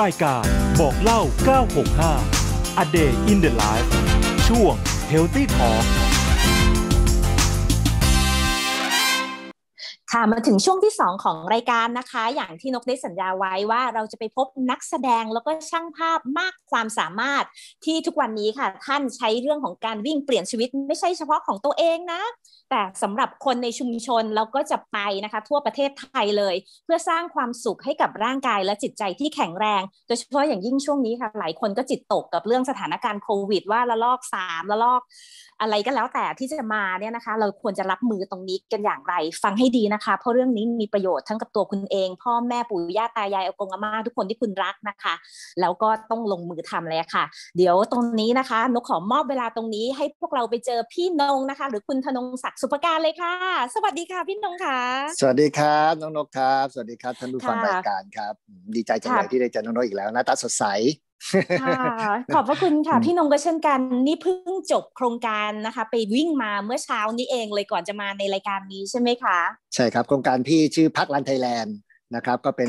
รายการ บอกเล่า 965 A Day in the Life ช่วง Healthy Talk ค่ะมาถึงช่วงที่ 2 ของรายการนะคะ อย่างที่นกได้สัญญาไว้ว่า เราจะไปพบนักแสดงแล้วก็ช่างภาพมากความสามารถที่ทุกวันนี้ค่ะ ท่านใช้เรื่องของการวิ่งเปลี่ยนชีวิต ไม่ใช่เฉพาะของตัวเองนะ แต่สำหรับคนในชุมชนเราก็จะไปนะคะทั่วประเทศไทยเลย เพื่อสร้างความสุขให้กับร่างกาย และจิตใจที่แข็งแรง โดยเฉพาะอย่างยิ่งช่วงนี้ค่ะหลายคนก็จิตตกกับเรื่องสถานการณ์โควิดว่าระลอก3ระลอกอะไรก็แล้วแต่ที่จะมาเนี่ยนะคะ เราควรจะรับมือตรงนี้กันอย่างไร ฟังให้ดีนะคะ เพราะเรื่องนี้มีประโยชน์ทั้งกับตัวคุณเอง พ่อแม่ปู่ย่าตายายอากงอาม่าทุกคนที่คุณรักนะคะ แล้วก็ต้องลงมือทำเลยค่ะ เดี๋ยวตรงนี้นะคะนกขอมอบเวลาตรงนี้ ให้พวกเราไปเจอพี่นงนะคะ หรือคุณธนงศักดิ์สุภการเลยค่ะ สวัสดีค่ะพี่นงค่ะสวัสดีครับน้องนกครับ สวัสดีครับท่านผู้ฟังรายการครับ ดีใจจังเลยที่ได้เจอน้องนกอีกแล้วหน้าตาสดใสขอบพระคุณค่ะพี่นงก็เช่นกันนี่เพิ่งจบโครงการนะคะไปวิ่งมาเมื่อเช้านี้เองเลยก่อนจะมาในรายการนี้ใช่ไหมคะใช่ครับโครงการพี่ชื่อพักรันไทยแลนด์นะครับก็เป็น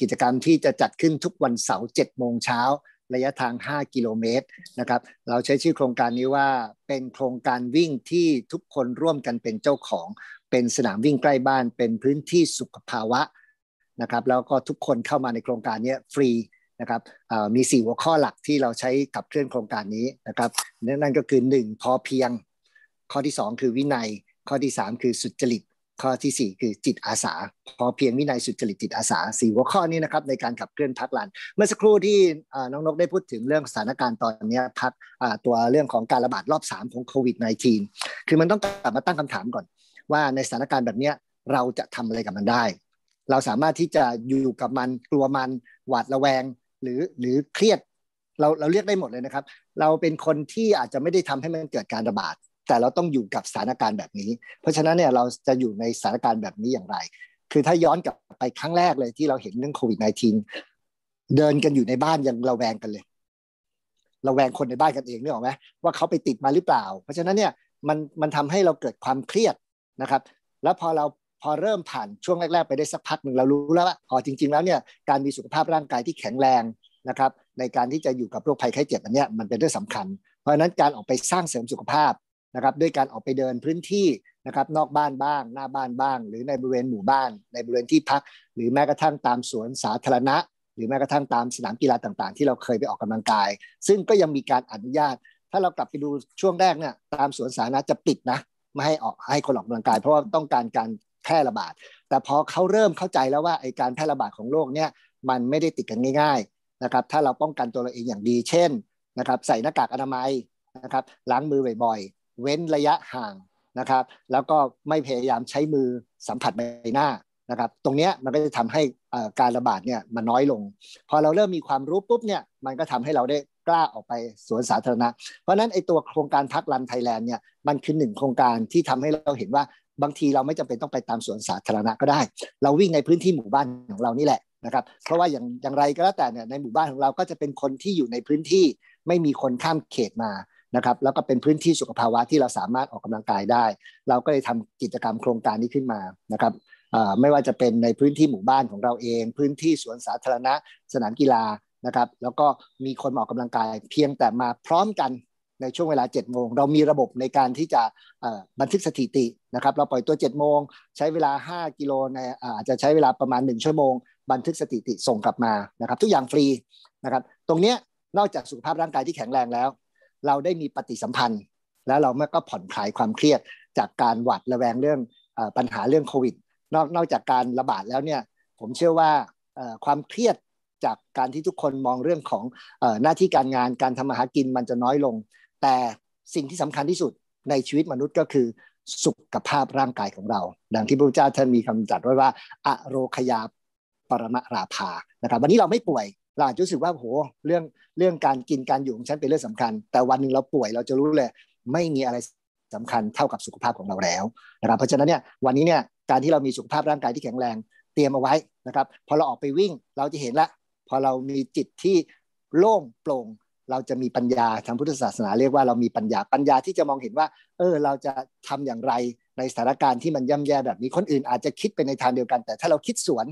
กิจกรรมที่จะจัดขึ้นทุกวันเสาร์เจ็ดโมงเช้าระยะทาง 5 กิโลเมตรนะครับเราใช้ชื่อโครงการนี้ว่าเป็นโครงการวิ่งที่ทุกคนร่วมกันเป็นเจ้าของ เป็นสนามวิ่งใกล้บ้านเป็นพื้นที่สุขภาวะนะครับแล้วก็ทุกคนเข้ามาในโครงการนี้ฟรีนะครับมี4หัวข้อหลักที่เราใช้กับเคลื่อนโครงการนี้นะครับนั่นก็คือ 1 พอเพียง ข้อที่ 2 คือวินัย ข้อที่ 3 คือสุจริต ข้อที่ 4 คือจิตอาสา พอเพียงวินัยสุจริตจิตอาสาสี่หัวข้อนี้นะครับในการขับเคลื่อนพักลัน เมื่อสักครู่ที่น้องนกได้พูดถึงเรื่องสถานการณ์ตอนนี้พักตัวเรื่องของการระบาดรอบ3ของโควิด -19 คือมันต้องกลับมาตั้งคำถามก่อน ว่าในสถานการณ์แบบนี้เราจะทำอะไรกับมันได้ เราสามารถที่จะอยู่กับมันกลัวมันหวาดระแวงหรือหรือเครียดเราเราเรียกได้หมดเลยนะครับ เราเป็นคนที่อาจจะไม่ได้ทำให้มันเกิดการระบาด แต่เราต้องอยู่กับสถานการณ์แบบนี้ เพราะฉะนั้นเนี่ยเราจะอยู่ในสถานการณ์แบบนี้อย่างไร คือถ้าย้อนกลับไปครั้งแรกเลยที่เราเห็นเรื่องโควิด -19 เดินกันอยู่ในบ้านยังระแวงกันเลยระแวงคนในบ้านกันเองนึกออกไหมว่าเขาไปติดมาหรือเปล่าเพราะฉะนั้นเนี่ยมันมันทำให้เราเกิดความเครียดนะครับ แล้วพอเราพอเริ่มผ่านช่วงแรก ๆ ไปได้สักพักหนึ่งเรารู้แล้วว่าพอจริง ๆ แล้วเนี่ยการมีสุขภาพร่างกายที่แข็งแรงนะครับในการที่จะอยู่กับโรคภัยไข้เจ็บอันเนี้ยมันเป็นเรื่องสำคัญ เพราะฉะนั้นการออกไปสร้างเสริมสุขภาพนะครับด้วยการออกไปเดินพื้นที่นะครับนอกบ้านบ้าง หน้าบ้านบ้าง หรือในบริเวณหมู่บ้าน ในบริเวณที่พัก หรือแม้กระทั่งตามสวนสาธารณะ หรือแม้กระทั่งตามสนามกีฬาต่างๆที่เราเคยไปออกกำลังกาย ซึ่งก็ยังมีการอนุญาต ถ้าเรากลับไปดูช่วงแรกเนี่ยตามสวนสาธารณะจะปิดนะ ไม่ให้ออกให้คนออกกำลังกายเพราะว่าต้องการการแพร่ระบาด แต่พอเขาเริ่มเข้าใจแล้วว่าไอการแพร่ระบาดของโรคเนี่ยมันไม่ได้ติดกันง่ายๆนะครับ ถ้าเราป้องกันตัวเราเองอย่างดี เช่นนะครับใส่หน้ากากอนามัยนะครับล้างมือบ่อยๆ เว้นระยะห่างนะครับแล้วก็ไม่พยายามใช้มือสัมผัสใบหน้านะครับตรงนี้มันก็จะทำให้การระบาดเนี่ยมันน้อยลง พอเราเริ่มมีความรู้ปุ๊บเนี่ยมันก็ทำให้เราได้กล้าออกไปสวนสาธารณะเพราะนั้นไอตัวโครงการพักรันไทยแลนด์เนี่ยมันคือหนึ่งโครงการที่ทำให้เราเห็นว่าบางที เราไม่จำเป็นต้องไปตามสวนสาธารณะก็ได้ เราวิ่งในพื้นที่หมู่บ้านของเรานี่แหละนะครับ เพราะว่าอย่างอย่างไรก็แล้วแต่เนี่ยในหมู่บ้านของเราก็จะเป็นคนที่อยู่ในพื้นที่ไม่มีคนข้ามเขตมา นะครับ แล้วก็เป็นพื้นที่สุขภาวะที่เราสามารถออกกำลังกายได้ เราก็เลยทำกิจกรรมโครงการนี้ขึ้นมา นะครับไม่ว่าจะเป็นในพื้นที่หมู่บ้านของเราเอง พื้นที่สวนสาธารณะ สนามกีฬานะครับ แล้วก็มีคนออกกำลังกายเพียงแต่มาพร้อมกันในช่วงเวลา7จ็ดโมงเรา มีระบบในการที่จะบันทึกสถิตินะครับเราปล่อยตัว7จ็ดโมงใช้เวลา 5 กิโลในอาจจะใช้เวลาประมาณ1ชั่วโมงบันทึกสถิติส่งกลับมานะครับทุกอย่างฟรีนะครับตรงนี้นอกจากสุขภาพร่างกายที่แข็งแรงแล้ว เราได้มีปฏิสัมพันธ์ แล้วเราเมื่อก็ผ่อนคลายความเครียดจากการหวัดระแวงเรื่องปัญหาเรื่องโควิดนอกนอกจากการระบาดแล้วเนี่ยผมเชื่อว่าความเครียดจากการที่ทุกคนมองเรื่องของหน้าที่การงานการทำมาหากินมันจะน้อยลงแต่สิ่งที่สำคัญที่สุดในชีวิตมนุษย์ก็คือสุขภาพร่างกายของเรา ดังที่พระพุทธเจ้าท่านมีคำจัดไว้ว่า อโรคยาปรมาราภานะครับวันนี้เราไม่ป่วยเราอาจจะรู้สึกว่า โห เรื่องเรื่องการกินการอยู่ของฉันเป็นเรื่องสำคัญ แต่วันหนึ่งเราป่วยเราจะรู้เลยไม่มีอะไรสำคัญเท่ากับสุขภาพของเราแล้วนะครับเพราะฉะนั้นเนี่ยวันนี้เนี่ยการที่เรามีสุขภาพร่างกายที่แข็งแรงเตรียมเอาไว้นะครับพอเราออกไปวิ่งเราจะเห็นละพอเรามีจิตที่โล่งโปร่งเราจะมีปัญญาทางพุทธศาสนาเรียกว่าเรามีปัญญา ปัญญาที่จะมองเห็นว่าเออเราจะทำอย่างไรในสถานการณ์ที่มันย่าแย่แบบนี้คนอื่นอาจจะคิดไปในทางเดียวกัน แต่ถ้าเราคิดสวน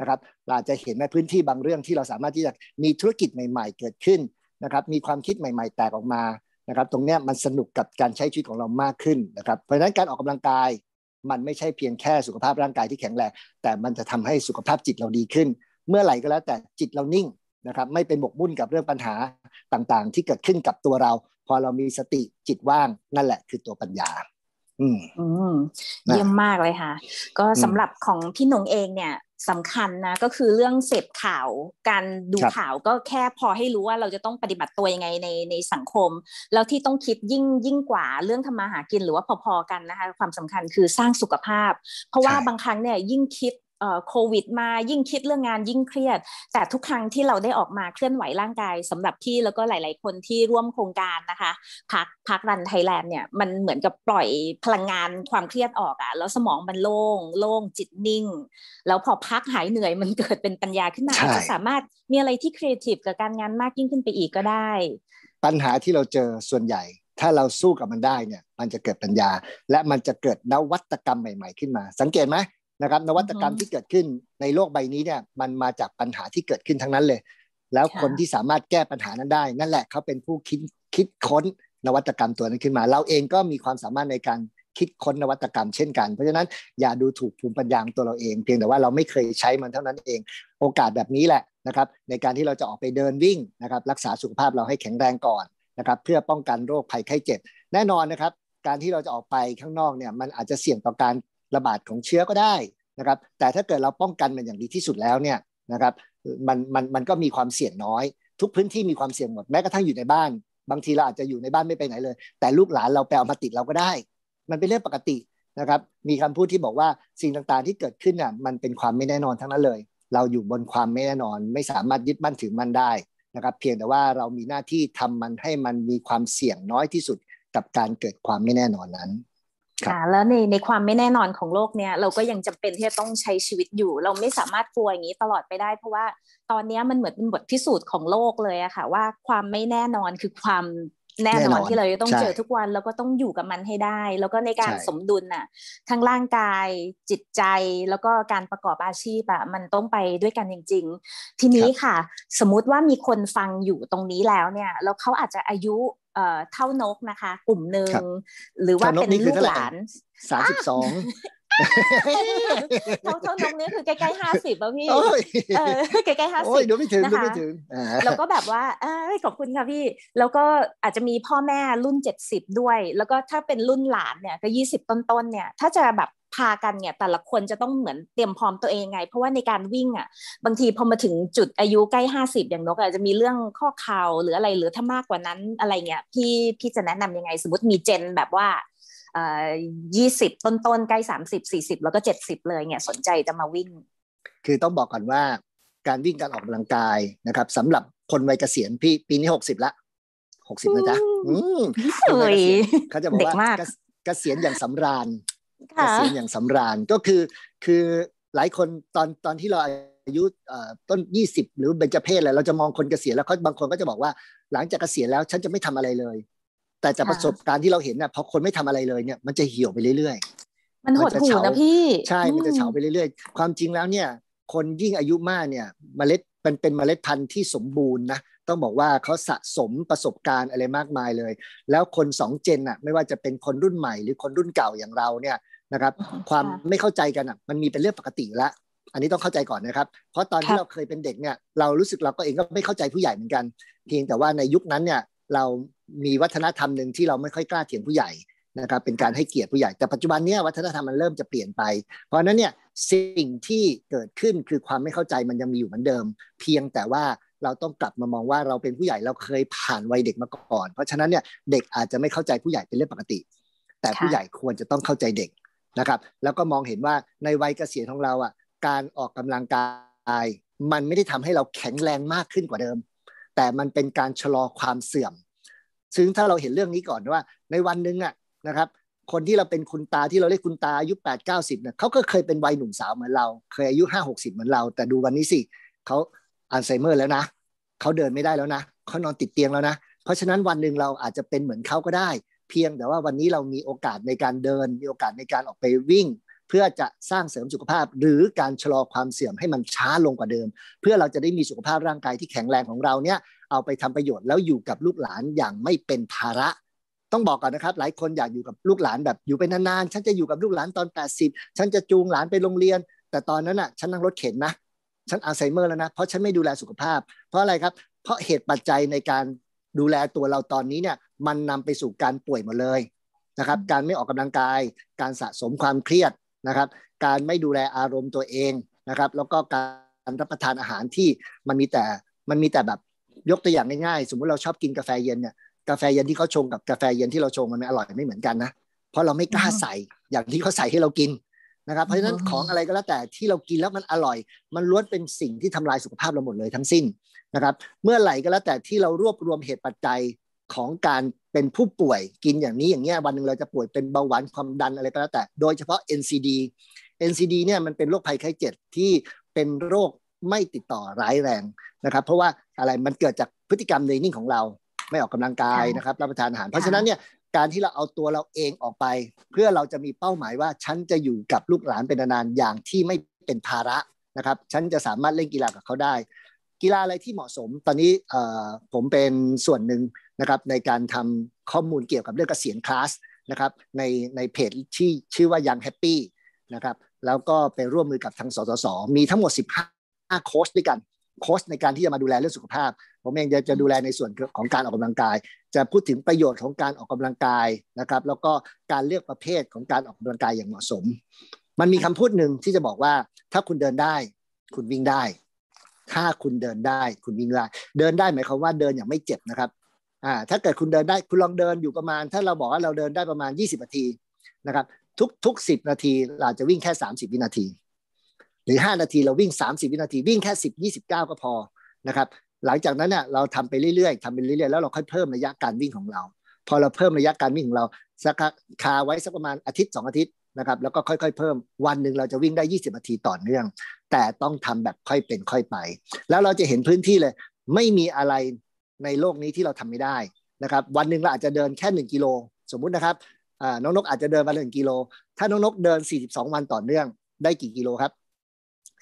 นะครับเราจะเห็นในพื้นที่บางเรื่องที่เราสามารถที่จะมีธุรกิจใหม่ ๆ เกิดขึ้นนะครับมีความคิดใหม่ๆ แตกออกมานะครับตรงนี้มันสนุกกับการใช้ชีวิตของเรามากขึ้นนะครับเพราะฉะนั้นการออกกำลังกายมันไม่ใช่เพียงแค่สุขภาพร่างกายที่แข็งแรงแต่มันจะทำให้สุขภาพจิตเราดีขึ้น เมื่อไหร่ก็แล้วแต่จิตเรานิ่งนะครับไม่เป็นหมกมุ่นกับเรื่องปัญหาต่างๆ ที่เกิดขึ้นกับตัวเรา พอเรามีสติจิตว่างนั่นแหละคือตัวปัญญาอืมเยี่ยมมากเลยค่ะ ก็สำหรับของพี่หนงเองเนี่ยสำคัญนะก็คือเรื่องเสพข่าวการดูข่าวก็แค่พอให้รู้ว่าเราจะต้องปฏิบัติตัวยังไงในในสังคม แล้วที่ต้องคิดยิ่งยิ่งกว่า เรื่องทำมาหากินหรือว่าพอๆกันนะคะความสำคัญคือสร้างสุขภาพ เพราะว่าบางครั้งเนี่ยยิ่งคิดโควิด มายิ่งคิดเรื่องงานยิ่งเครียด แต่ทุกครั้งที่เราได้ออกมาเคลื่อนไหวร่างกาย สำหรับพี่แล้วก็หลาย ๆ คนที่ร่วมโครงการนะคะ พักพักรันไทยแลนด์เนี่ยมันเหมือนกับปล่อยพลังงานความเครียดออกอะแล้วสมองมันโล่งโล่งจิตนิ่งแล้วพอพักหายเหนื่อยมันเกิดเป็นปัญญาขึ้นมาจะสามารถมีอะไรที่ครีเอทีฟกับการงานมากยิ่งขึ้นไปอีกก็ได้ ปัญหาที่เราเจอส่วนใหญ่ ถ้าเราสู้กับมันได้เนี่ยมันจะเกิดปัญญา และมันจะเกิดนวัตกรรมใหม่ๆขึ้นมา สังเกตไหมนะครับนวัตกรรมที่เกิดขึ้นในโลกใบนี้เนี่ยมันมาจากปัญหาที่เกิดขึ้น ทั้งนั้นเลย แล้วคนที่สามารถแก้ปัญหานั้นได้ นั่นแหละเขาเป็นผู้คิดคิดค้นนวัตกรรมตัวนั้นขึ้นมา เราเองก็มีความสามารถในการคิดค้นนวัตกรรมเช่นกันเพราะฉะนั้นอย่าดูถูกภูมิปัญญาตัวเราเองเพียงแต่ว่าเราไม่เคยใช้มันเท่านั้นเองโอกาสแบบนี้แหละนะครับในการที่เราจะออกไปเดินวิ่งนะครับ รักษาสุขภาพเราให้แข็งแรงก่อนนะครับเพื่อป้องกันโรคภัยไข้เจ็บแน่นอนนะครับ การที่เราจะออกไปข้างนอกเนี่ยมันอาจจะเสี่ยงต่อการระบาดของเชื้อก็ได้นะครับแต่ถ้าเกิดเราป้องกันมันอย่างดีที่สุดแล้วเนี่ยนะครับมันมันมันก็มีความเสี่ยงน้อย ทุกพื้นที่มีความเสี่ยงหมดแม้กระทั่งอยู่ในบ้าน บางทีเราอาจจะอยู่ในบ้านไม่ไปไหนเลย แต่ลูกหลานเราไปเอามาติดเราก็ได้ มันเป็นเรื่องปกตินะครับมีคำพูดที่บอกว่าสิ่งต่างๆที่เกิดขึ้นน่ะมันเป็นความไม่แน่นอนทั้งนั้นเลย เราอยู่บนความไม่แน่นอนไม่สามารถยึดมั่นถือมั่นได้นะครับเพียงแต่ว่าเรามีหน้าที่ทำมันให้มันมีความเสี่ยงน้อยที่สุดกับการเกิดความไม่แน่นอนนั้นค่ะแล้วในในความไม่แน่นอนของโลกเนี่ยเราก็ยังจำเป็นที่จะต้องใช้ชีวิตอยู่ เราไม่สามารถกลัวอย่างนี้ตลอดไปได้ เพราะว่าตอนนี้มันเหมือนเป็นบทพิสูจน์ของโลกเลยอะค่ะ ว่าความไม่แน่นอนคือความแน่นอนที่เราจะต้องเจอทุกวันแล้วก็ต้องอยู่กับมันให้ได้ แล้วก็ในการสมดุลน่ะทั้งร่างกายจิตใจแล้วก็การประกอบอาชีพอะมันต้องไปด้วยกันจริง ๆ ทีนี้ค่ะสมมุติว่ามีคนฟังอยู่ตรงนี้แล้วเนี่ยแล้วเขาอาจจะอายุเออ่เท่านกนะคะ กลุ่มหนึ่งหรือว่าเป็นลูกหลานสามสิบสองเท่าเท่านกนี้คือใกล้ๆห้าสิบป่ะพี่ใกล้ๆห้าสิบนะไม่ถึงไม่ถึงแล้วก็แบบว่าอขอบคุณค่ะพี่ แล้วก็อาจจะมีพ่อแม่รุ่นเจ็ดสิบด้วย แล้วก็ถ้าเป็นรุ่นหลานเนี่ยก็ยี่สิบต้นๆเนี่ยถ้าจะแบบพากันเนี่ยแต่ละคนจะต้องเหมือนเตรียมพร้อมตัวเองไง เพราะว่าในการวิ่งอ่ะบางทีพอมาถึงจุดอายุใกล้ห้าสิบอย่างนกอาจจะมีเรื่องข้อเข่าหรืออะไรหรือถ้ามากกว่านั้นอะไรเงี้ยพี่พี่จะแนะนํำยังไงสมมติมีเจนแบบว่ายี่สิบต้นๆใกล้สามสิบสี่สิบแล้วก็เจ็ดสิบเลยเนี่ย สนใจจะมาวิ่ง คือต้องบอกก่อนว่า การวิ่งการออกกำลังกายนะครับสำหรับคนวัยเกษียณพี่ปีนี้หกสิบละหกสิบนะจ๊ะอืมเขาจะบอกว่าเกษียณอย่างสำราญเกษียณอย่างสำราญก็คือคือหลายคนตอนตอนที่เราอายุต้นยี่สิบหรือเบญจเพศอะไรเราจะมองคนเกษียณแล้วเขาบางคนก็จะบอกว่าหลังจากเกษียณแล้วฉันจะไม่ทำอะไรเลย แต่จากประสบการณ์ที่เราเห็นน่ะพอคนไม่ทำอะไรเลยเนี่ยมันจะเหี่ยวไปเรื่อย ๆ มันหดหู่นะพี่ใช่มันจะเฉาไปเรื่อยๆ ความจริงแล้วเนี่ยคนยิ่งอายุมากเนี่ยเมล็ดมันเป็นเมล็ดพันธุ์ที่สมบูรณ์นะต้องบอกว่าเขาสะสมประสบการณ์อะไรมากมายเลย แล้วคนสองเจนน่ะไม่ว่าจะเป็นคนรุ่นใหม่หรือคนรุ่นเก่าอย่างเราเนี่ยนะครับความไม่เข้าใจกันอ่ะมันมีเป็นเรื่องปกติแล้วอันนี้ต้องเข้าใจก่อนนะครับ เพราะตอนที่เราเคยเป็นเด็กเนี่ยเรารู้สึกเราก็เองก็ไม่เข้าใจผู้ใหญ่เหมือนกัน เพียงแต่ว่าในยุคนั้นเนี่ยเรามีวัฒนธรรมหนึ่งที่เราไม่ค่อยกล้าเถียงผู้ใหญ่นะครับเป็นการให้เกียรติผู้ใหญ่แต่ปัจจุบันเนี้ยวัฒนธรรมมันเริ่มจะเปลี่ยนไป เพราะนั้นเนี่ยสิ่งที่เกิดขึ้นคือความไม่เข้าใจมันยังมีอยู่เหมือนเดิม เพียงแต่ว่าเราต้องกลับมามองว่าเราเป็นผู้ใหญ่เราเคยผ่านวัยเด็กมาก่อน เพราะฉะนั้นเนี่ยเด็กอาจจะไม่เข้าใจผู้ใหญ่เป็นเรื่องปกติ แต่ผู้ใหญ่ควรจะต้องเข้าใจเด็กนะครับแล้วก็มองเห็นว่าในวัยเกษียณของเราอ่ะการออกกำลังกาย มันไม่ได้ทำให้เราแข็งแรงมากขึ้นกว่าเดิม แต่มันเป็นการชะลอความเสื่อมซึ่งถ้าเราเห็นเรื่องนี้ก่อนว่า ในวันหนึ่งอ่ะนะครับคนที่เราเป็นคุณตาที่เราเรียกคุณตาอายุ 8 9 0เนี่ยเขาก็เคยเป็นวัยหนุ่มสาวเหมือนเรา เคยอายุ 5 60เหมือนเรา แต่ดูวันนี้สิเขาอัลไซเมอร์แล้วนะเขาเดินไม่ได้แล้วนะเขานอนติดเตียงแล้วนะ เพราะฉะนั้นวันหนึ่งเราอาจจะเป็นเหมือนเขาก็ได้เพียงแต่ว่าวันนี้เรามีโอกาสในการเดินมีโอกาสในการออกไปวิ่ง เพื่อจะสร้างเสริมสุขภาพ หรือการชะลอความเสื่อมให้มันช้าลงกว่าเดิม เพื่อเราจะได้มีสุขภาพร่างกายที่แข็งแรงของเราเนี่ยเอาไปทำประโยชน์แล้วอยู่กับลูกหลานอย่างไม่เป็นภาระ ต้องบอกก่อนนะครับ หลายคนอยากอยู่กับลูกหลานแบบอยู่ไปนานๆฉันจะอยู่กับลูกหลานตอน 80 ฉันจะจูงหลานไปโรงเรียน แต่ตอนนั้นอ่ะฉันนั่งรถเข็นนะฉันอัลไซเมอร์แล้วนะ เพราะฉันไม่ดูแลสุขภาพ เพราะอะไรครับเพราะเหตุปัจจัยในการดูแลตัวเราตอนนี้เนี่ยมันนำไปสู่การป่วยหมดเลยนะครับ การไม่ออกกำลังกาย การสะสมความเครียดนะครับ การไม่ดูแลอารมณ์ตัวเองนะครับ แล้วก็การรับประทานอาหารที่มันมีแต่ มันมีแต่แบบยกตัวอย่างง่ายๆ สมมุติเราชอบกินกาแฟเย็นเนี่ย กาแฟเย็นที่เขาชงกับกาแฟเย็นที่เราชงมันไม่อร่อยไม่เหมือนกันนะ เพราะเราไม่กล้าใส่ อย่างที่เขาใส่ให้เรากินนะครับ เพราะฉะนั้นของอะไรก็แล้วแต่ที่เรากินแล้วมันอร่อย มันล้วนเป็นสิ่งที่ทำลายสุขภาพเราหมดเลยทั้งสิ้นนะครับ เมื่อไหร่ก็แล้วแต่ที่เรารวบรวมเหตุปัจจัยของการเป็นผู้ป่วยกินอย่างนี้อย่างเงี้ยวันหนึ่งเราจะป่วยเป็นเบาหวานความดันอะไรก็แล้วแต่โดยเฉพาะ NCD NCD เนี่ยมันเป็นโรคภัยไข้เจ็บที่เป็นโรคไม่ติดต่อร้ายแรงนะครับเพราะว่าอะไรมันเกิดจากพฤติกรรมในนิ่งของเราไม่ออกกำลังกายนะครับรับประทานอาหาร เพราะฉะนั้นเนี่ยการที่เราเอาตัวเราเองออกไป เพื่อเราจะมีเป้าหมายว่าฉันจะอยู่กับลูกหลานเป็นนานๆอย่างที่ไม่เป็นภาระนะครับฉันจะสามารถเล่นกีฬากับเขาได้ กีฬาอะไรที่เหมาะสม ตอนนี้ผมเป็นส่วนหนึ่งนะครับในการทำข้อมูลเกี่ยวกับเรื่องเกษียณคลาสนะครับในในเพจที่ชื่อว่ายังแฮปปี้นะครับแล้วก็ไปร่วมมือกับทางสสส มีทั้งหมด15โค้ชด้วยกันโค้ชในการที่จะมาดูแลเรื่องสุขภาพผมเองจะจะดูแลในส่วนของการออกกำลังกาย จะพูดถึงประโยชน์ของการออกกำลังกายนะครับแล้วก็การเลือกประเภทของการออกกำลังกายอย่างเหมาะสม มันมีคำพูดหนึ่งที่จะบอกว่าถ้าคุณเดินได้ คุณวิ่งได้ ถ้าคุณเดินได้คุณวิ่งได้ เดินได้หมายความว่าเดินอย่างไม่เจ็บนะครับอ่าถ้าเกิดคุณเดินได้คุณลองเดินอยู่ประมาณ ถ้าเราบอกว่าเราเดินได้ประมาณ 20นาทีนะครับทุกทุกสิบนาที เราจะวิ่งแค่ 30 วินาที หรือ 5 นาทีเราวิ่ง 30 วินาทีวิ่งแค่ 10 29ก็พอนะครับหลังจากนั้นเนี่ยเราทำไปเรื่อยๆทำไปเรื่อยๆแล้วเราค่อยเพิ่มระยะการวิ่งของเรา พอเราเพิ่มระยะการวิ่งของเราสักคาไว้สักประมาณอาทิตย์ 2 อาทิตย์นะครับแล้วก็ค่อยๆเพิ่มวันหนึ่งเราจะวิ่งได้ 20นาทีต่อเนื่อง แต่ต้องทำแบบค่อยเป็นค่อยไป แล้วเราจะเห็นพื้นที่เลยไม่มีอะไรในโลกนี้ที่เราทำไม่ได้นะครับ วันหนึ่งเราอาจจะเดินแค่1กิโลสมมุตินะครับน้องนกอาจจะเดินวันหนึ่งกิโลถ้าน้องนกเดิน42วันต่อเนื่องได้กี่กิโลครับ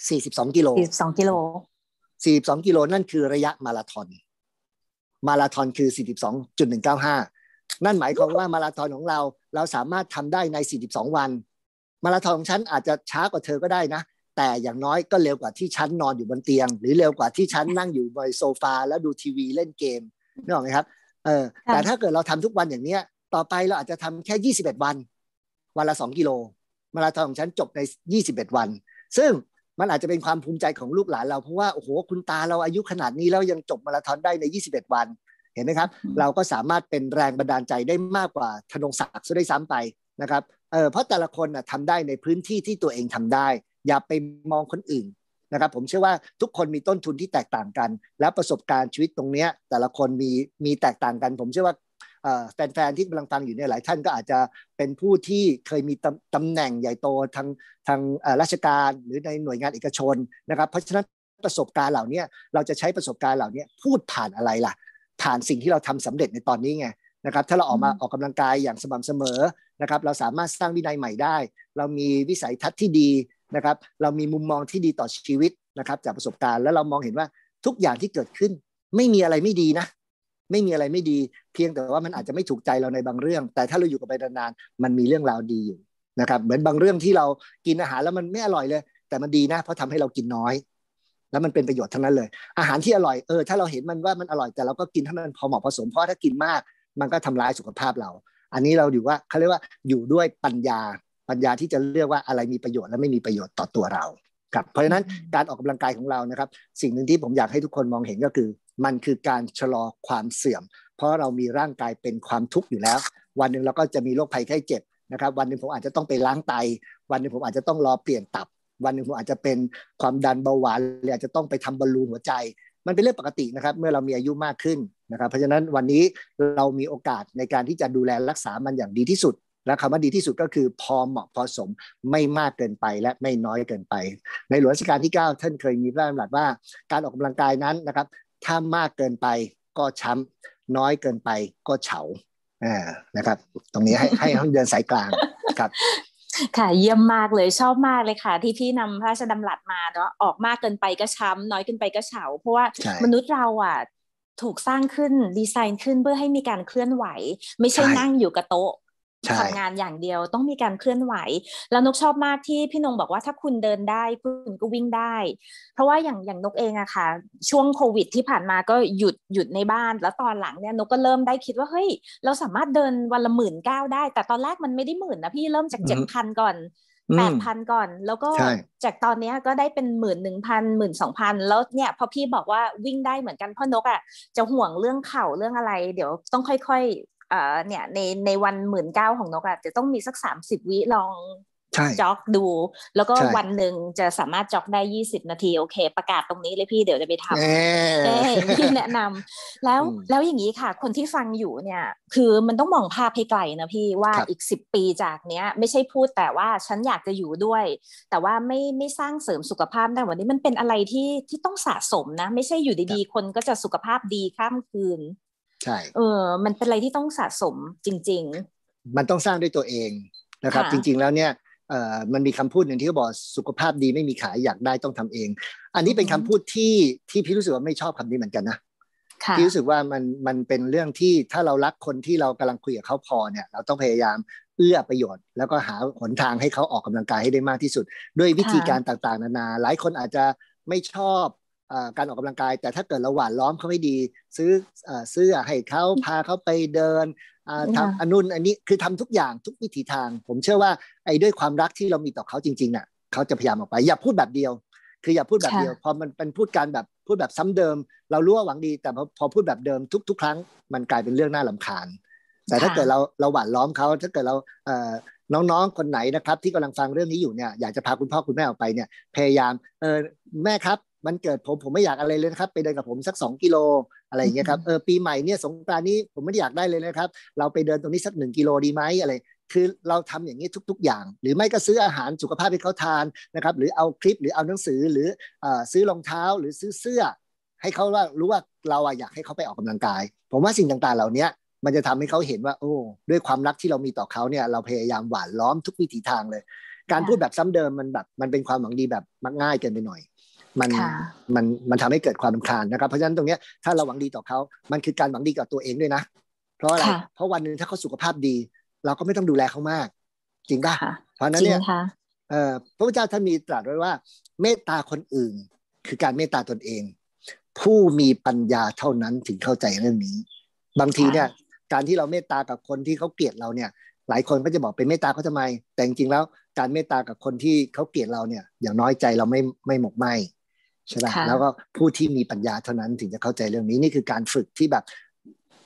42กิโล42กิโล42กิโลนั่นคือระยะมาราธอนมาราธอนคือ42.195นั่นหมายความว่ามาราธอนของเราเราสามารถทำได้ใน42วันมาราธอนของฉันอาจจะช้ากว่าเธอก็ได้นะแต่อย่างน้อยก็เร็วกว่าที่ฉันนอนอยู่บนเตียง หรือเร็วกว่าที่ฉันนั่งอยู่บนโซฟาแล้วดูทีวีเล่นเกมนึกออกไหมครับเออแต่ถ้าเกิดเราทำทุกวันอย่างเนี้ยต่อไปเราอาจจะทำแค่ 21 วันวันละ2กิโลมาราธอนของฉันจบใน 21 วัน ซึ่งมันอาจจะเป็นความภูมิใจของลูกหลานเราเพราะว่าโอ้โหคุณตาเราอายุขนาดนี้แล้วยังจบมาราธอนได้ใน 21 วัน เห็นไหมครับเราก็สามารถเป็นแรงบันดาลใจได้มากกว่าธนงศักดิ์ซะด้วยซ้ำไปนะครับเออเพราะแต่ละคนนะทำได้ในพื้นที่ที่ตัวเองทำได้อย่าไปมองคนอื่นนะครับผมเชื่อว่าทุกคนมีต้นทุนที่แตกต่างกัน และประสบการณ์ชีวิตตรงนี้ แต่ละคนมีมีแตกต่างกัน ผมเชื่อว่าแฟนๆ ที่กำลังฟังอยู่เนี่ยหลายท่านก็อาจจะเป็นผู้ที่เคยมีตำแหน่งใหญ่โตทางทางราชการหรือในหน่วยงานเอกชนนะครับเพราะฉะนั้นประสบการณ์เหล่านี้เราจะใช้ประสบการณ์เหล่านี้พูดผ่านอะไรล่ะผ่านสิ่งที่เราทำสำเร็จในตอนนี้ไงนะครับถ้าเราออกมาออกกำลังกายอย่างสม่ำเสมอนะครับเราสามารถสร้างวินัยใหม่ได้ เรามีวิสัยทัศน์ที่ดีนะครับเรามีมุมมองที่ดีต่อชีวิตนะครับจากประสบการณ์แล้วเรามองเห็นว่าทุกอย่างที่เกิดขึ้น ไม่มีอะไรไม่ดีนะ ไม่มีอะไรไม่ดี เพียงแต่ว่ามันอาจจะไม่ถูกใจเราในบางเรื่อง แต่ถ้าเราอยู่กับไปนานๆมันมีเรื่องราวดีอยู่นะครับเหมือนบางเรื่องที่เรากินอาหารแล้วมันไม่อร่อยเลย แต่มันดีนะเพราะทำให้เรากินน้อย แล้วมันเป็นประโยชน์ทั้งนั้นเลย อาหารที่อร่อยเออ ถ้าเราเห็นมันว่ามันอร่อยแต่เราก็กินให้มันพอเหมาะพอสมเพราะถ้ากินมาก มันก็ทำร้ายสุขภาพเรา อันนี้เราอยู่ว่าเขาเรียกว่าอยู่ด้วยปัญญาปัญญาที่จะเลือกว่าอะไรมีประโยชน์และไม่มีประโยชน์ต่อตัวเราครับเพราะฉะนั้นการออกกำลังกายของเรานะครับสิ่งหนึ่งที่ผมอยากให้ทุกคนมองเห็นก็คือ มันคือการชะลอความเสื่อม เพราะเรามีร่างกายเป็นความทุกข์อยู่แล้ว วันหนึ่งเราก็จะมีโรคภัยไข้เจ็บนะครับวันหนึ่งผมอาจจะต้องไปล้างไต วันหนึ่งผมอาจจะต้องรอเปลี่ยนตับ วันหนึ่งผมอาจจะเป็นความดันเบาหวานหรืออาจจะต้องไปทำบอลลูนหัวใจ มันเป็นเรื่องปกตินะครับ เมื่อเรามีอายุมากขึ้นนะครับ เพราะฉะนั้นวันนี้เรามีโอกาสในการที่จะดูแลรักษามันอย่างดีที่สุดและคำว่าดีที่สุดก็คือ พอเหมาะพอสมไม่มากเกินไป และไม่น้อยเกินไป ในหลวงราชการที่9ท่านเคยมีพระราชบัญญัติว่าการออกกำลังกายนั้นนะครับ ถ้ามากเกินไปก็ช้ำน้อยเกินไปก็เฉาอ่านะครับ ตรงนี้ให้ให้ท่านเดินสายกลางครับค่ะเยี่ยมมากเลยชอบมากเลยค่ะ ที่พี่นำพระราชดำรัสมาเนาะออกมากเกินไปก็ช้ำน้อยเกินไปก็เฉา เพราะว่ามนุษย์เราอ่ะ ถูกสร้างขึ้นดีไซน์ขึ้นเพื่อให้มีการเคลื่อนไหว ไม่ใช่นั่งอยู่กับโต๊ะทำงานอย่างเดียวต้องมีการเคลื่อนไหว แล้วนกชอบมากที่พี่นงบอกว่าถ้าคุณเดินได้คุณก็วิ่งได้ เพราะว่าอย่างอย่างนกเองอะค่ะช่วงโควิดที่ผ่านมาก็หยุดหยุดในบ้าน แล้วตอนหลังเนี่ยนกก็เริ่มได้คิดว่าเฮ้ยเราสามารถเดินวันละหมื่นเก้าได้ แต่ตอนแรกมันไม่ได้หมื่นนะพี่เริ่มจากเจ็ดพันก่อนแปดพันก่อน แล้วก็จากตอนนี้ก็ได้เป็นหมื่นหนึ่งพันหมื่นสองพันแล้วเนี่ยพอพี่บอกว่าวิ่งได้เหมือนกันพ่อนกอะ่ะจะห่วงเรื่องเข่าเรื่องอะไร เดี๋ยวต้องค่อยเออ่เนี่ยในในวันหมื่นเก้าของนกอะจะต้องมีสักสามสิบวิลองจ็อกดู แล้วก็วันหนึ่งจะสามารถจ็อกได้ยี่สิบนาทีโอเค ประกาศตรงนี้เลยพี่เดี๋ยวจะไปทำพี่แนะนำแล้วแล้วอย่างนี้ค่ะ คนที่ฟังอยู่เนี่ย คือมันต้องมองภาพให้ไกลนะพี่ว่าอีกสิบปีจากเนี้ยไม่ใช่พูดแต่ว่าฉันอยากจะอยู่ด้วย แต่ว่าไม่ไม่สร้างเสริมสุขภาพได้วันนี้มันเป็นอะไรที่ที่ต้องสะสมนะ ไม่ใช่อยู่ดีๆคนก็จะสุขภาพดีข้ามคืนใช่เออมันเป็นอะไรที่ต้องสะสมจริง ๆ มันต้องสร้างด้วยตัวเองนะครับ จริง ๆ แล้วเนี่ยเออ่มันมีคำพูดหนึ่งที่เขาบอกสุขภาพดีไม่มีขายอยากได้ต้องทำเอง อันนี้เป็นคำพูดที่ที่พี่รู้สึกว่าไม่ชอบคำนี้เหมือนกันนะพี่รู้สึกว่ามันมันเป็นเรื่องที่ถ้าเรารักคนที่เรากำลังคุยกับเขาพอเนี่ยเราต้องพยายามเอื้อประโยชน์ แล้วก็หาหนทางให้เขาออกกำลังกายให้ได้มากที่สุด ด้วยวิธีการต่างๆ นานาหลายคนอาจจะไม่ชอบการออกกำลังกาย แต่ถ้าเกิดเราหว่านล้อมเขาไม่ดี ซื้อเสื้อให้เขาพาเขาไปเดินทำอนุนอันนี้คือทำทุกอย่างทุกวิถีทาง ผมเชื่อว่าไอ้ด้วยความรักที่เรามีต่อเขาจริงๆน่ะเขาจะพยายามออกไป อย่าพูดแบบเดียว คืออย่าพูดแบบเดียวพอมันเป็นพูดการแบบพูดแบบซ้ำเดิม เรารู้ว่าหวังดีแต่พอพูดแบบเดิมทุก ๆครั้ง มันกลายเป็นเรื่องน่าลาคาญแต่ถ้าเกิดเราเราหว่านล้อมเขาถ้าเกิดเราน้องๆคนไหนนะครับ ที่กำลังฟังเรื่องนี้อยู่เนี่ยอยากจะพาคุณพ่อคุณแม่ออกไปเนี่ย พยายามเออแม่ครับมันเกิดผมผมไม่อยากอะไรเลยนะครับไปเดินกับผมสัก 2 กิโลอะไรอย่างเงี้ยครับเออปีใหม่เนี่ยสงกรานนี้ผมไม่ได้อยากได้เลยนะครับเราไปเดินตรงนี้สัก1กิโลดีไหมอะไร คือเราทำอย่างนี้ทุกๆ อย่าง หรือไม่ก็ซื้ออาหารสุขภาพให้เขาทานนะครับหรือเอาคลิป หรือเอาหนังสือ หรืออซื้อรองเท้าหรือซื้อเสื้อ ให้เขาว่ารู้ว่าเราอยากให้เขาไปออกกำลังกาย ผมว่าสิ่งต่างๆเหล่านี้มันจะทำให้เขาเห็นว่า โอ้ด้วยความรักที่เรามีต่อเขาเนี่ยเราพยายามหวานล้อมทุกวิถีทางเลย การพูดแบบซ้ำเดิมมันแบบมันเป็นความหวังดีแบบมักง่ายเกินไปหน่อยมันมันมันทำให้เกิดความคานนะครับ เพราะฉะนั้นตรงนี้ถ้าเราหวังดีต่อเขา มันคือการหวังดีกับตัวเองด้วยนะ เพราะอะไรเพราะวันหนึ่งถ้าเขาสุขภาพดี เราก็ไม่ต้องดูแลเขามาก จริงป่ะเพราะนั้นเนี่ยพระพุทธเจ้าท่านมีตรัสไว้ว่า เมตตาคนอื่น คือการเมตตาตนเอง ผู้มีปัญญาเท่านั้นถึงเข้าใจเรื่องนี้ บางทีเนี่ยการที่เราเมตตากับคนที่เขาเกลียดเราเนี่ย หลายคนก็จะบอกเป็นเมตตาเขาทำไม แต่จริงๆแล้วการเมตตากับคนที่เขาเกลียดเราเนี่ย อย่างน้อยใจเราไม่ไม่หมกไหมใช่ไหมแล้วก็ผู้ที่มีปัญญาเท่านั้นถึงจะเข้าใจเรื่องนี้นี่คือการฝึกที่แบบ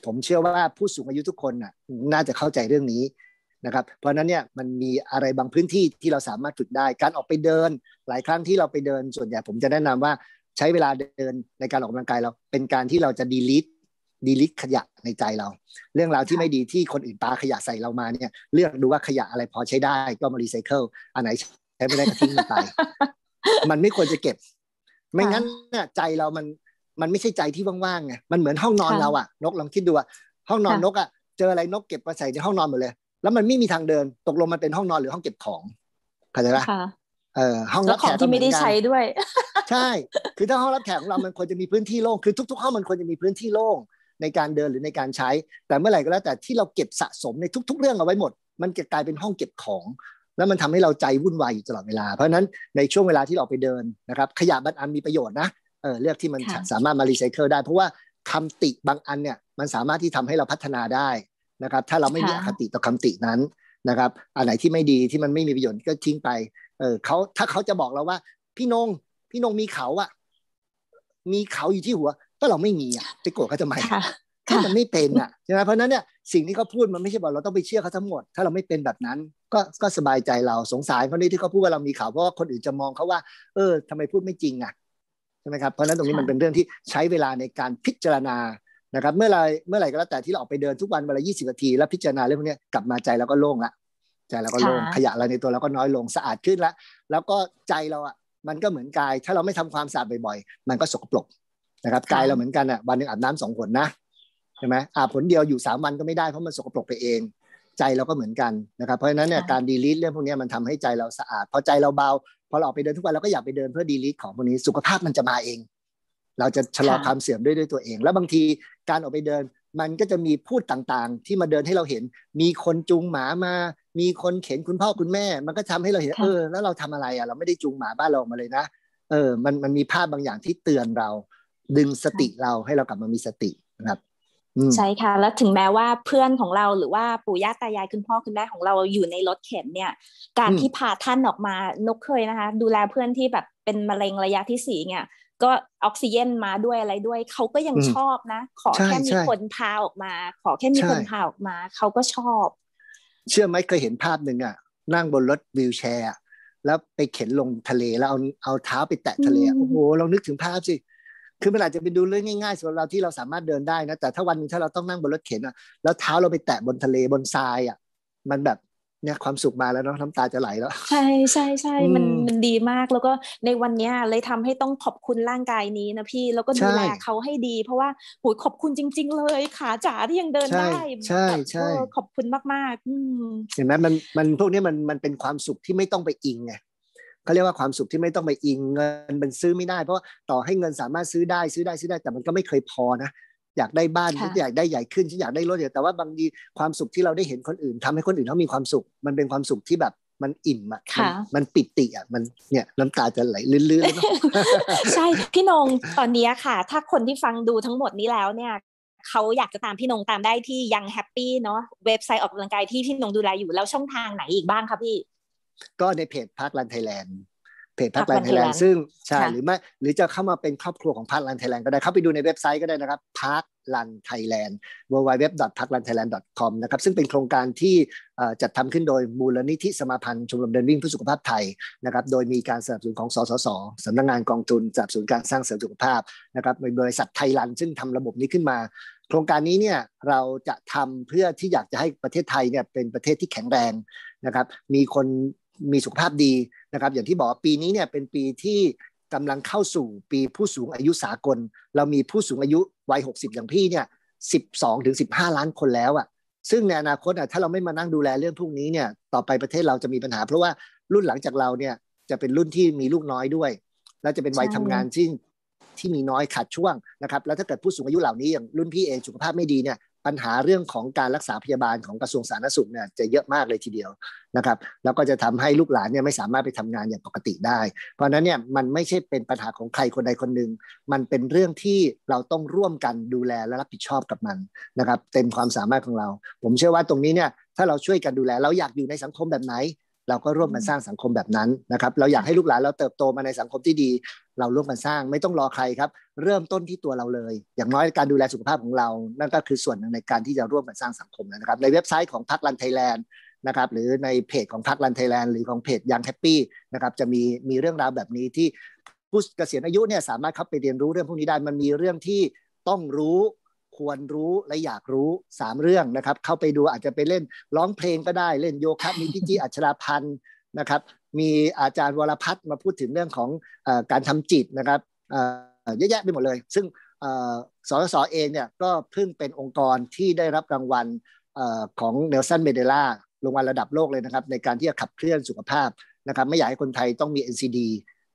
ผมเชื่อว่าผู้สูงอายุทุกคนน่ะน่าจะเข้าใจเรื่องนี้นะครับเพราะนั้นเนี่ยมันมีอะไรบางพื้นที่ที่เราสามารถฝึกได้การออกไปเดิน หลายครั้งที่เราไปเดินส่วนใหญ่ผมจะแนะนำว่าใช้เวลาเดินในการออกกำลังกายเราเป็นการที่เราจะดีลิทดีลิทขยะในใจเรา เรื่องราวที่ไม่ดีที่คนอื่นปาขยะใส่เรามาเนี่ยเลือกดูว่าขยะอะไรพอใช้ได้ ก็มารีไซเคิลอันไหนใช้ไม่ได้ก็ทิ้งมันไป มันไม่ควรจะเก็บไม่งั้นเนี่ยใจเรามันมันไม่ใช่ใจที่ว่างๆไงมันเหมือนห้องนอนเราอะนกลองคิดดูอะห้องนอนนกอะเจออะไรนกเก็บมาใส่ในห้องนอนหมดเลย แล้วมันไม่มีทางเดินตกลงมันเป็นห้องนอนหรือห้องเก็บของเข้าใจปะเออห้องรับแขกที่ไม่ได้ใช้ด้วย ใช่ คือถ้าห้องรับแขกของเรามันควรจะมีพื้นที่โล่งคือทุกๆห้องมันควรจะมีพื้นที่โล่งในการเดินหรือในการใช้ แต่เมื่อไหร่ก็แล้ว แต่ที่เราเก็บสะสมในทุก ๆเรื่องเอาไว้หมด มันจะกลายเป็นห้องเก็บของแล้วมันทำให้เราใจวุ่นวายอยู่ตลอดเวลา เพราะนั้นในช่วงเวลาที่เราไปเดินนะครับ ขยะบางอันมีประโยชน์นะ เออเลือกที่มันสามารถมารีไซเคิลได้ เพราะว่าคำติบางอันเนี่ย มันสามารถที่ทำให้เราพัฒนาได้นะครับ ถ้าเราไม่มีอคติต่อคำตินั้นนะครับอันไหนที่ไม่ดีที่มันไม่มีประโยชน์ก็ทิ้งไป เออเขาถ้าเขาจะบอกเราว่า พี่นงพี่นงมีเขาอะมีเขาอยู่ที่หัวก็เราไม่มีอะไปโกรธเขาทำไมถ้ามันไม่เป็นอ่ะใช่ไหมเพราะนั้นเนี่ยสิ่งที่เขาพูดมันไม่ใช่บอกเราต้องไปเชื่อเขาทั้งหมดถ้าเราไม่เป็นแบบนั้น ก็ก็สบายใจเราสงสารเขาที่ที่เขาพูดว่าเรามีข่าวเพราะว่าคนอื่นจะมองเขาว่าเออทำไมพูดไม่จริงอ่ะใช่ไหมครับเพราะนั้นตรงนี้มันเป็นเรื่องที่ใช้เวลาในการพิจารณานะครับ เมื่อไรเมื่อไหร่ก็แล้วแต่ที่เราออกไปเดินทุกวันเวลา20 นาทีแล้วพิจารณาเรื่องพวกนี้กลับมาใจเราก็โล่งละใจเราก็โล่งขยะอะไรในตัวเราก็น้อยลงสะอาดขึ้นละแล้วก็ใจเราอ่ะมันก็เหมือนกาย ถ้าเราไม่ทำความสะอาดบ่อยๆ มันก็สกปรกนะครับกายเราเหมือนกันอ่ะวันหนึ่งอาบน้ำสองขวดนะใช่ไหมอาบผลเดียวอยู่3วันก็ไม่ได้เพราะมันสกปรกไปเอง ใจเราก็เหมือนกันนะครับเพราะฉะนั้นเนี่ยการดีลิทเรื่องพวกนี้มันทำให้ใจเราสะอาดพอใจเราเบาพอเราออกไปเดินทุกวันเราก็อยากไปเดินเพื่อดีลิทของพวกนี้สุขภาพมันจะมาเอง เราจะชะลอความเสื่อมด้วยด้วยตัวเอง แล้วบางทีการออกไปเดินมันก็จะมีพูดต่างๆ ที่มาเดินให้เราเห็น มีคนจูงหมามา มีคนเข็นคุณพ่อคุณแม่มันก็ทำให้เราเห็นเออแล้วเราทำอะไรอ่ะเราไม่ได้จูงหมาบ้านเรามาเลยนะเออมันมันมีภาพบางอย่างที่เตือนเรา ดึงสติเราให้เรากลับมามีสตินะครับใช่ค่ะแล้วถึงแม้ว่าเพื่อนของเราหรือว่าปู่ย่าตายายคุณพ่อคุณแม่ของเราอยู่ในรถเข็นเนี่ย การที่พาท่านออกมานกเคยนะคะ ดูแลเพื่อนที่แบบเป็นมะเร็งระยะที่สี่เนี่ย ก็ออกซิเจนมาด้วยอะไรด้วยเขาก็ยังชอบนะขอแค่มีคนพาออกมา ขอแค่มีคนพาออกมาเขาก็ชอบ เชื่อไหมเคยเห็นภาพหนึ่งอ่ะนั่งบนรถวิวแชร์แล้วไปเข็นลงทะเล แล้วเอาเอาเท้าไปแตะทะเลโอ้โหเรานึกถึงภาพสิคือมันอาจจะเป็นดูเรื่องง่าย ๆสำหรับเราที่เราสามารถเดินได้นะแต่ถ้าวันนึงถ้าเราต้องนั่งบนรถเข็นอ่ะแล้วเท้าเราไปแตะบนทะเลบนทรายอ่ะมันแบบเนี่ยความสุขมาแล้วเนาะน้ำตาจะไหลแล้วใช่ใช่ใช่มันมันดีมาก แล้วก็ในวันเนี้ยเลยทำให้ต้องขอบคุณร่างกายนี้นะพี่แล้วก็ดูแลเขาให้ดี เพราะว่าโหยขอบคุณจริง ๆ เลยขาจ๋าที่ยังเดินได้ ใช่ใช่ ขอบคุณมากๆเห็นไหมมันมันพวกนี้มันมันเป็นความสุขที่ไม่ต้องไปอิงไงเขาเรียกว่าความสุขที่ไม่ต้องไปอิงเงินมันซื้อไม่ได้ เพราะต่อให้เงินสามารถซื้อได้ซื้อได้ซื้อได้แต่มันก็ไม่เคยพอนะอยากได้บ้านอยากได้ใหญ่ขึ้นฉันอยากได้รถแต่ว่าบางทีความสุขที่เราได้เห็นคนอื่น ทำให้คนอื่นเขามีความสุข มันเป็นความสุขที่แบบมันอิ่มอะะมันปิติอ่ะมันเนี่ยน้ำตาจะไหลลื่นๆใช่พี่นงตอนนี้ค่ะ ถ้าคนที่ฟังดูทั้งหมดนี้แล้วเนี่ยเขาอยากจะตามพี่นงตามได้ที่ยังแฮปปี้เนาะเว็บไซต์ออกกำลังกายที่พี่นงดูแลอยู่แล้วช่องทางไหนอีกบ้างคะพี่ก็ในเพจพักลันไทยแลนด์เพจพักลันไทยแลนด์ซึ่งใช่หรือไม่หรือจะเข้ามาเป็นครอบครัวของพักลันไทยแลนด์ก็ได้เข้าไปดูในเว็บไซต์ก็ได้นะครับพักลันไทยแลนด์ w w w p a r k l a n t h a i l a n d c o m นะครับซึ่งเป็นโครงการที่จัดทำขึ้นโดยมูลนิธิสมาพันธ์ชมรมเดินวิ่งเพื่อสุขภาพไทยนะครับโดยมีการสนับสนุนของสสสสำนักงานกองทุนสนับสนุนการสร้างเสริมสุขภาพนะครับบริษัทไทยลันซึ่งทำระบบนี้ขึ้นมา โครงการนี้เนี่ยเราจะทำเพื่อที่อยากจะให้ประเทศไทยเนี่ยเป็นประเทศที่แข็งแรงนะครับมีคนมีสุขภาพดีนะครับ อย่างที่บอกปีนี้เนี่ยเป็นปีที่กำลังเข้าสู่ปีผู้สูงอายุสากล เรามีผู้สูงอายุวัย60 อย่างพี่เนี่ย12ถึง15 ล้านคนแล้วอะ่ะซึ่งในอนาคตอ่ะถ้าเราไม่มานั่งดูแลเรื่องพวกนี้เนี่ยต่อไปประเทศเราจะมีปัญหา เพราะว่ารุ่นหลังจากเราเนี่ยจะเป็นรุ่นที่มีลูกน้อยด้วย และจะเป็นวัยทำงานที่ที่มีน้อยขาดช่วงนะครับแล้วถ้าเกิดผู้สูงอายุเหล่านี้อย่างรุ่นพี่เองสุขภาพไม่ดีเนี่ยปัญหาเรื่องของการรักษาพยาบาลของกระทรวงสาธารณสุขเนี่ยจะเยอะมากเลยทีเดียวนะครับแล้วก็จะทำให้ลูกหลานเนี่ยไม่สามารถไปทำงานอย่างปกติได้ เพราะนั้นเนี่ยมันไม่ใช่เป็นปัญหาของใครคนใดคนหนึ่งมันเป็นเรื่องที่เราต้องร่วมกันดูแลและรับผิดชอบกับมันนะครับเต็มความสามารถของเรา ผมเชื่อว่าตรงนี้เนี่ยถ้าเราช่วยกันดูแล เราอยากอยู่ในสังคมแบบไหนเราก็ร่วมกันสร้างสังคมแบบนั้นนะครับเราอยากให้ลูกหลานเราเติบโตมาในสังคมที่ดี เราร่วมกันสร้างไม่ต้องรอใครครับเริ่มต้นที่ตัวเราเลย อย่างน้อยการดูแลสุขภาพของเรา นั่นก็คือส่วนหนึ่งในการที่จะร่วมกันสร้างสังคมนะครับในเว็บไซต์ของพักรันไทยแลนด์นะครับหรือในเพจของพักรันไทยแลนด์หรือของเพจยังแฮปปี้นะครับจะมีมีเรื่องราวแบบนี้ที่ผู้เกษียณอายุเนี่ยสามารถเข้าไปเรียนรู้เรื่องพวกนี้ได้มันมีเรื่องที่ต้องรู้ควรรู้และอยากรู้ 3 เรื่องนะครับเข้าไปดูอาจจะไปเล่นร้องเพลงก็ได้เล่นโยคะมีพี่จีอัชราพันธ์นะครับมีอาจารย์วรพัฒน์มาพูดถึงเรื่องของอการทำจิตนะครับเยอะแยะไปหมดเลย ซึ่งสสอเองเนี่ยก็เพิ่งเป็นองค์กรที่ได้รับรางวัลของเนลสันเมเดล่ารางวัลระดับโลกเลยนะครับ ในการที่จะขับเคลื่อนสุขภาพนะครับไม่อยากให้คนไทยต้องมี NCD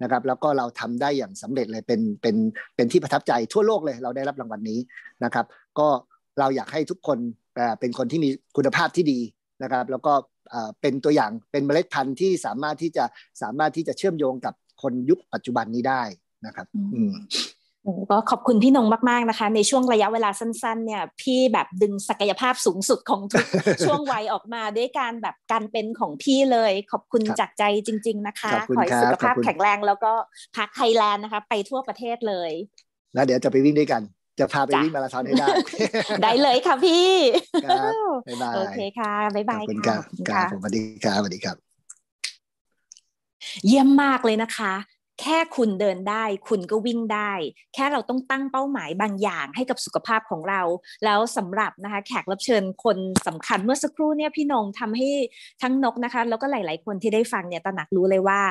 นะครับแล้วก็เราทำได้อย่างสำเร็จเลยเป็นเป็นเป็นที่ประทับใจทั่วโลกเลยเราได้รับรางวัลนี้นะครับ ก็เราอยากให้ทุกคนเป็นคนที่มีคุณภาพที่ดีนะครับ แล้วก็เป็นตัวอย่างเป็นเมล็ดพันธุ์ที่สามารถที่จะสามารถที่จะเชื่อมโยงกับคนยุคปัจจุบันนี้ได้นะครับ อืมก็ขอบคุณพี่นงมากๆนะคะ ในช่วงระยะเวลาสั้นๆ เนี่ย พี่แบบดึงศักยภาพสูงสุดของทุกช่วงวัยออกมาด้วยการแบบการเป็นของพี่เลย ขอบคุณ จากใจจริงๆนะคะขอสุขภาพแข็งแรงแล้วก็พักไทยแลนด์นะคะ ไปทั่วประเทศเลยแล้วเดี๋ยวจะไปวิ่งด้วยกัน จะพาไปวิ่งมาราธอนให้ได้ได้เลยค่ะพี่บ๊ายบายโอเคค่ะบ๊ายบายค่ะสวัสดีครับสวัสดีครับ เยี่ยมมากเลยนะคะแค่คุณเดินได้คุณก็วิ่งได้ แค่เราต้องตั้งเป้าหมายบางอย่างให้กับสุขภาพของเราแล้วสำหรับนะคะ แขกรับเชิญคนสำคัญเมื่อสักครู่เนี่ยพี่นงทำให้ทั้งนกนะคะ แล้วก็หลาย ๆคนที่ได้ฟังเนี่ยตระหนักรู้เลยว่า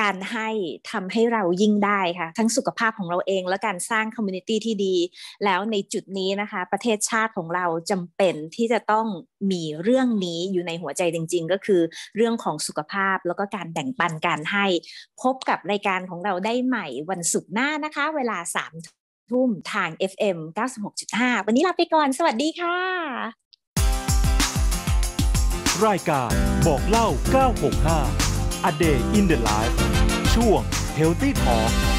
การให้ทำให้เรายิ่งได้ค่ะทั้งสุขภาพของเราเองและการสร้างคอมมูนิตี้ที่ดี แล้วในจุดนี้นะคะ ประเทศชาติของเราจำเป็นที่จะต้องมีเรื่องนี้อยู่ในหัวใจจริง ๆ ก็คือเรื่องของสุขภาพแล้วก็การแบ่งปันการให้พบกับรายการการของเราได้ใหม่วันศุกร์หน้านะคะ เวลาสามทุ่มทาง FM 96.5 วันนี้ลาไปก่อน สวัสดีค่ะ รายการบอกเล่า 965 A Day in the Life ช่วง Healthy Talk